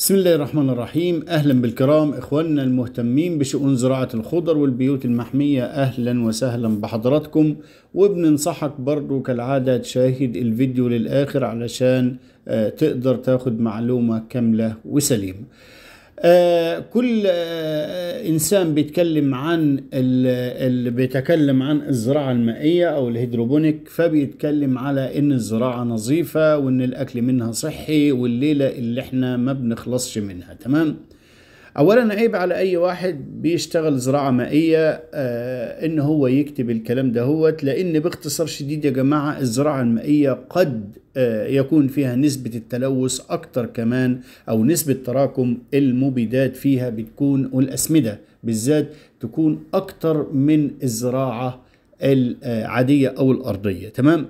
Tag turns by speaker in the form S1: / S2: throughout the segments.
S1: بسم الله الرحمن الرحيم أهلا بالكرام إخواننا المهتمين بشؤون زراعة الخضر والبيوت المحمية أهلا وسهلا بحضراتكم وبننصحك برضو كالعادة تشاهد الفيديو للآخر علشان آه، تقدر تاخد معلومة كاملة وسليمة آه، كل آه، انسان بيتكلم عن اللي بيتكلم عن الزراعه المائيه او الهيدروبونيك فبيتكلم على ان الزراعه نظيفه وان الاكل منها صحي والليله اللي احنا ما بنخلصش منها تمام اولا عيب على اي واحد بيشتغل زراعه مائيه آه ان هو يكتب الكلام دهوت لان باختصار شديد يا جماعه الزراعه المائيه قد آه يكون فيها نسبه التلوث اكتر كمان او نسبه تراكم المبيدات فيها بتكون والاسمده بالذات تكون اكتر من الزراعه العاديه او الارضيه تمام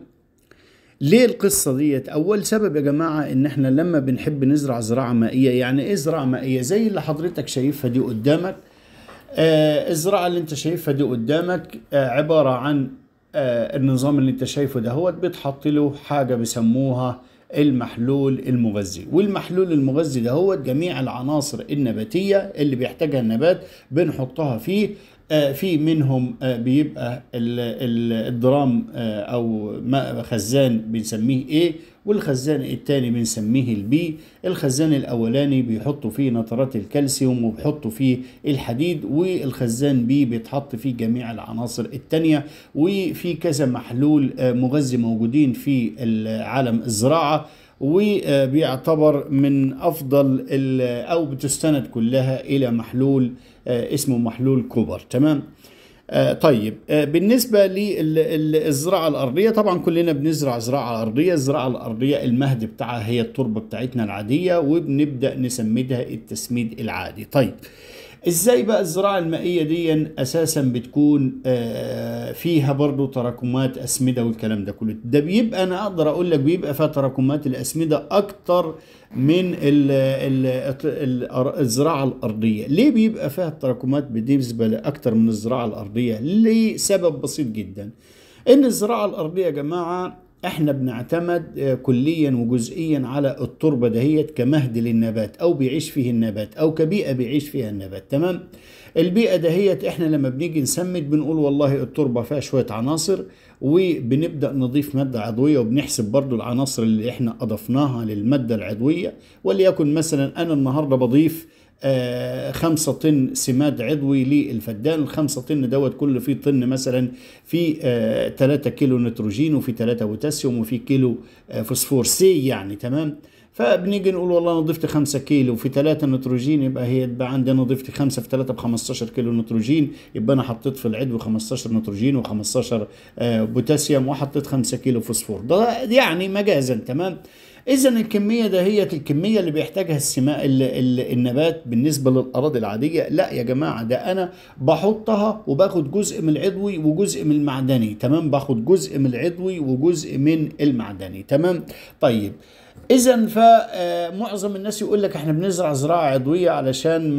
S1: ليه القصة ديت؟ أول سبب يا جماعة إن إحنا لما بنحب نزرع زراعة مائية يعني إيه زراعة مائية؟ زي اللي حضرتك شايفها دي قدامك آه الزراعة اللي أنت شايفها دي قدامك آه عبارة عن آه النظام اللي أنت شايفه دهوت بيتحط له حاجة بيسموها المحلول المغذي والمحلول المغذي ده هو جميع العناصر النباتية اللي بيحتاجها النبات بنحطها فيه آه، في منهم آه، بيبقى الدرام آه، او خزان بنسميه ايه والخزان الثاني بنسميه البي الخزان الاولاني بيحطوا فيه نترات الكالسيوم وبيحطوا فيه الحديد والخزان بي بيتحط فيه جميع العناصر الثانيه وفي كذا محلول مغذي موجودين في عالم الزراعة وبيعتبر من افضل او بتستند كلها الى محلول آه، اسمه محلول كوبر تمام آه، طيب آه، بالنسبة للزراعة الأرضية طبعا كلنا بنزرع زراعة أرضية الزراعة الأرضية المهد بتاعها هي التربة بتاعتنا العادية وبنبدأ نسمدها التسميد العادي طيب ازاي بقى الزراعه المائيه دي اساسا بتكون آه، فيها برضو تراكمات اسمده والكلام ده كله ده بيبقى انا اقدر اقول لك بيبقى فيها تراكمات الاسمده اكتر من الـ الـ الزراعه الارضيه ليه بيبقى فيها التراكمات بالنسبه اكتر من الزراعه الارضيه لسبب بسيط جدا ان الزراعه الارضيه يا جماعه احنا بنعتمد آه، كليا وجزئيا على التربه دهيت كمهد للنبات او بيعيش فيه النبات او كبيئه بيعيش فيها النبات تمام البيئه دهيت احنا لما بنيجي نسمد بنقول والله التربه فيها شويه عناصر وبنبدا نضيف ماده عضويه وبنحسب برضو العناصر اللي احنا اضفناها للماده العضويه وليكن مثلا انا النهارده بضيف آه، خمسة طن سماد عضوي للفدان الخمسة طن دوت كل فيه طن مثلا في آه، تلاتة كيلو نيتروجين وفي تلاتة بوتاسيوم وفي كيلو آه، فوسفور سي يعني تمام فبنيجي نقول والله انا ضفت 5 كيلو في 3 نيتروجين يبقى هي يبقى عندي انا ضفت 5 في 3 ب 15 كيلو نيتروجين يبقى انا حطيت في العدو 15 نيتروجين و15 بوتاسيوم وحطيت 5 كيلو فوسفور ده يعني مجازا تمام اذا الكميه ده هي الكميه اللي بيحتاجها السماء النبات بالنسبه للاراضي العاديه لا يا جماعه ده انا بحطها وباخد جزء من العضوي وجزء من المعدني تمام باخد جزء من العضوي وجزء من المعدني تمام طيب اذا فمعظم الناس يقول لك احنا بنزرع زراعه عضويه علشان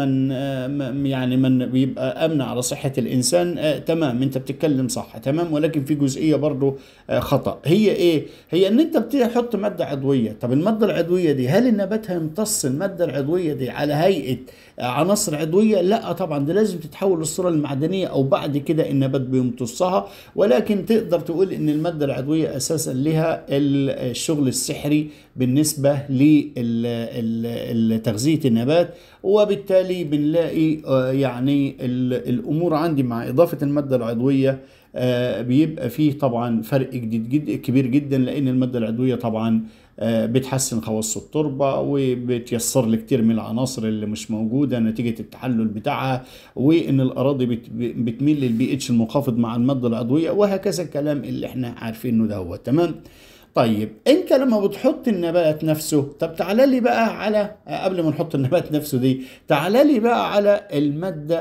S1: من يعني من بيبقى امن على صحه الانسان آه، تمام انت بتتكلم صح تمام ولكن في جزئيه برضه آه، خطا هي ايه هي ان انت بتحط ماده عضويه طب الماده العضويه دي هل النبات هيمتص الماده العضويه دي على هيئه عناصر عضويه لا طبعا دي لازم تتحول للصوره المعدنيه او بعد كده النبات بيمتصها ولكن تقدر تقول ان الماده العضويه اساسا لها الشغل السحري بالنسبه لتغذيه النبات وبالتالي بنلاقي آه، يعني الامور عندي مع اضافه الماده العضويه آه، بيبقى فيه طبعا فرق جديد جد كبير جدا لان الماده العضويه طبعا آه، بتحسن خواص التربه وبتيسر لي كتير من العناصر اللي مش موجوده نتيجه التحلل بتاعها وان الاراضي بتميل للبي اتش المنخفض مع الماده العضويه وهكذا الكلام اللي احنا عارفينه ده هو تمام طيب انت لما بتحط النبات نفسه طب تعال لي بقى على قبل ما نحط النبات نفسه دي تعال لي بقى على الماده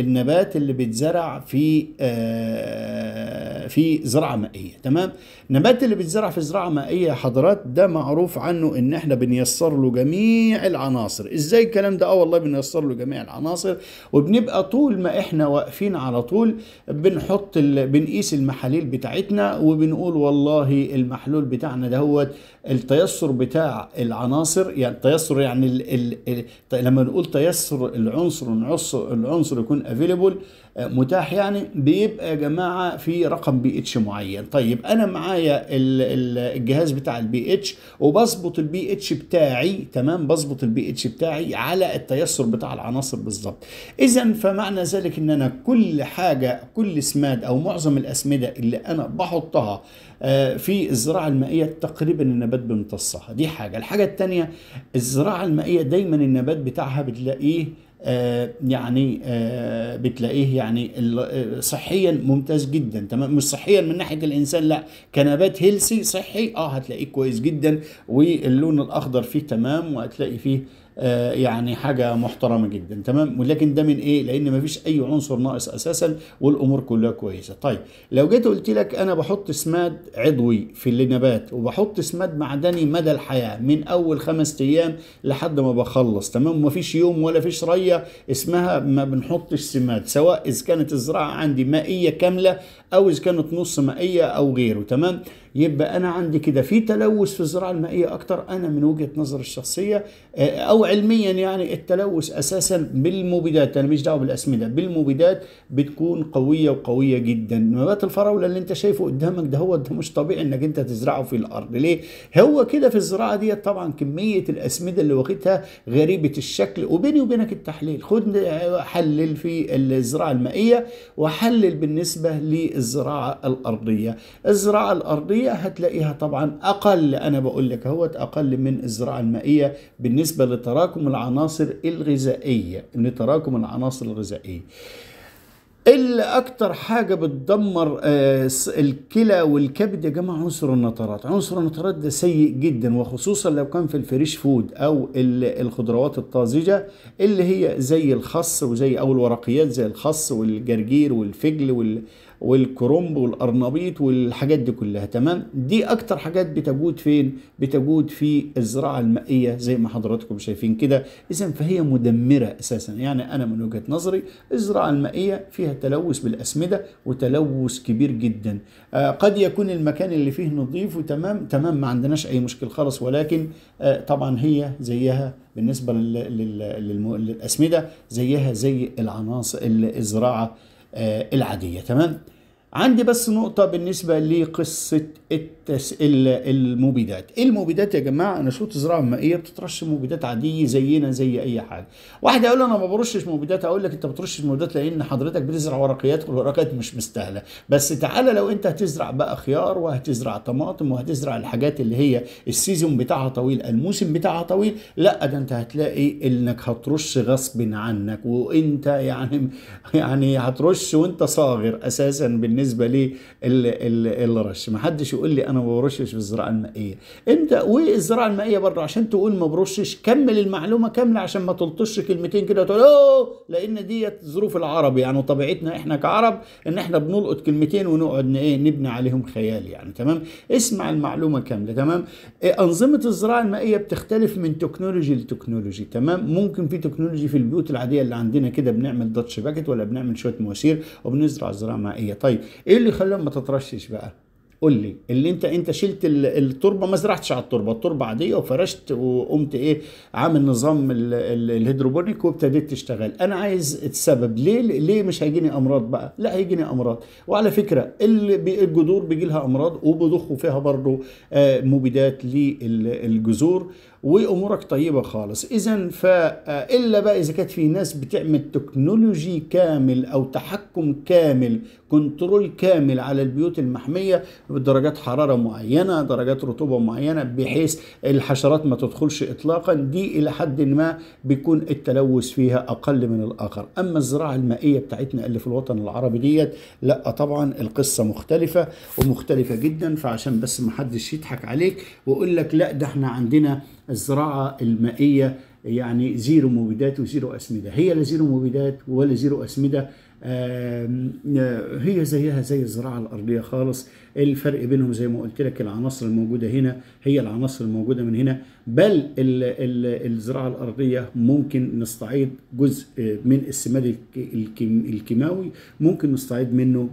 S1: النبات اللي بيتزرع في آه، في زراعه مائيه تمام النبات اللي بيتزرع في زراعه مائيه حضرات ده معروف عنه ان احنا بنيسر له جميع العناصر ازاي الكلام ده اه والله بنيسر له جميع العناصر وبنبقى طول ما احنا واقفين على طول بنحط بنقيس المحاليل بتاعتنا وبنقول والله المحاليل المحلول بتاعنا دهوت التيسر بتاع العناصر يعني التيسر يعني الـ الـ الـ لما نقول تيسر العنصر العنصر العنصر يكون افيلبل آه، متاح يعني بيبقى يا جماعه في رقم بي اتش معين طيب انا معايا الجهاز بتاع البي اتش وبظبط البي اتش بتاعي تمام بظبط البي اتش بتاعي على التيسر بتاع العناصر بالظبط اذا فمعنى ذلك ان انا كل حاجه كل سماد او معظم الاسمده اللي انا بحطها آه، في الزراعة المائية تقريبا النبات بيمتصها دي حاجة الحاجة التانية الزراعة المائية دايما النبات بتاعها بتلاقيه آه، يعني آه، بتلاقيه يعني آه، صحيا ممتاز جدا تمام مش صحيا من ناحيه الانسان لا كنبات هيلسي صحي اه هتلاقيه كويس جدا واللون الاخضر فيه تمام وهتلاقي فيه يعني حاجة محترمة جدا تمام ولكن ده من ايه لان مفيش اي عنصر ناقص اساسا والامور كلها كويسة طيب لو جيت قلت لك انا بحط سماد عضوي في النبات وبحط سماد معدني مدى الحياة من اول خمس ايام لحد ما بخلص تمام ومفيش يوم ولا فيش رية شوية اسمها ما بنحطش سماد سواء إذا كانت الزراعة عندي مائية كاملة أو إذا كانت نص مائية أو غيره تمام يبقى انا عندي كده في تلوث في الزراعه المائيه اكتر انا من وجهه نظري الشخصيه آه، او علميا يعني التلوث اساسا بالمبيدات انا مش دعوه بالاسمده بالمبيدات بتكون قويه وقويه جدا نبات الفراوله اللي انت شايفه قدامك ده هو ده مش طبيعي انك انت تزرعه في الارض ليه هو كده في الزراعه دي طبعا كميه الاسمده اللي واخدها غريبه الشكل وبيني وبينك التحليل خد آه، حلل في الزراعه المائيه وحلل بالنسبه للزراعه الارضيه الزراعه الارضيه الري هتلاقيها طبعا أقل أنا بقول لك اهوت أقل من الزراعة المائية بالنسبة لتراكم العناصر الغذائية لتراكم العناصر الغذائية اللي اكتر حاجة بتدمر آه، الكلى والكبد يا جماعة عنصر النترات عنصر النترات ده سيء جدا وخصوصا لو كان في الفريش فود او الخضروات الطازجة اللي هي زي الخس وزي او الورقيات زي الخس والجرجير والفجل والكرومب والقرنبيط والحاجات دي كلها تمام دي اكتر حاجات بتجود فين بتجود في الزراعه المائيه زي ما حضراتكم شايفين كده اذا فهي مدمره اساسا يعني انا من وجهه نظري الزراعه المائيه فيها تلوث بالاسمده وتلوث كبير جدا آه قد يكون المكان اللي فيه نظيف وتمام تمام ما عندناش اي مشكل خالص ولكن آه طبعا هي زيها بالنسبه للاسمده زيها زي العناصر الزراعه آه، العاديه تمام عندي بس نقطة بالنسبة لقصة التس... المبيدات إيه المبيدات يا جماعة أناشيد الزراعة المائية بتترش مبيدات عادية زينا زي أي حاجة واحد يقول أنا ما برشش مبيدات أقول لك أنت بترشش مبيدات لأن حضرتك بتزرع ورقيات والورقيات مش مستاهلة بس تعالى لو أنت هتزرع بقى خيار وهتزرع طماطم وهتزرع الحاجات اللي هي السيزون بتاعها طويل الموسم بتاعها طويل لا ده أنت هتلاقي إنك هترش غصب عنك وأنت يعني يعني هترش وأنت صاغر أساسا بالنسبة بالنسبه للرش ما حدش يقول لي انا ما برشش بالزراعه المائيه انت والزراعه المائيه برضه عشان تقول ما برشش كمل المعلومه كامله عشان ما تلطش كلمتين كده وتقول اوه لان ديت ظروف العرب يعني طبيعتنا احنا كعرب ان احنا بنلقط كلمتين ونقعد ايه نبني عليهم خيال يعني تمام اسمع المعلومه كامله تمام إيه، انظمه الزراعه المائيه بتختلف من تكنولوجي لتكنولوجي تمام ممكن في تكنولوجي في البيوت العاديه اللي عندنا كده بنعمل داتش باكت ولا بنعمل شويه مواسير وبنزرع زراعه مائيه طيب ايه اللي خلاهم ما تترشش بقى قول لي اللي انت انت شلت التربه ما زرعتش على التربه التربه عاديه وفرشت وقمت ايه عامل نظام الهيدروبونيك وابتديت تشتغل انا عايز السبب ليه ليه مش هيجيني امراض بقى لا هيجيني امراض وعلى فكره الجذور بيجي لها امراض وبيضخوا فيها برضه آه، مبيدات للجذور وامورك طيبه خالص اذا فالا آه، بقى اذا كانت في ناس بتعمل تكنولوجي كامل او تحكم كامل كنترول كامل على البيوت المحميه بدرجات حرارة معينة درجات رطوبة معينة بحيث الحشرات ما تدخلش إطلاقا دي إلى حد ما بيكون التلوث فيها أقل من الآخر أما الزراعة المائية بتاعتنا اللي في الوطن العربي ديت لا طبعا القصة مختلفة ومختلفة جدا فعشان بس ما حدش يضحك عليك ويقول لك لا ده احنا عندنا الزراعة المائية يعني زيرو مبيدات وزيرو أسمدة هي لا زيرو مبيدات ولا زيرو أسمدة آه، هي زيها زي الزراعة الأرضية خالص الفرق بينهم زي ما قلت لك العناصر الموجودة هنا هي العناصر الموجودة من هنا بل الزراعة الأرضية ممكن نستعيد جزء آه، من السماد الكيماوي ممكن نستعيد منه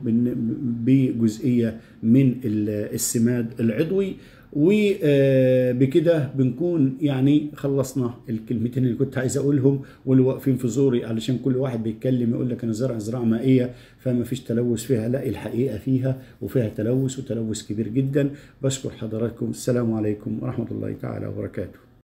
S1: بجزئية من السماد العضوي وبكده بنكون يعني خلصنا الكلمتين اللي كنت عايز اقولهم واللي واقفين في زوري علشان كل واحد بيتكلم يقول لك انا زرع زراعه مائيه فما فيش تلوث فيها لا الحقيقه فيها وفيها تلوث وتلوث كبير جدا بشكر حضراتكم السلام عليكم ورحمه الله تعالى وبركاته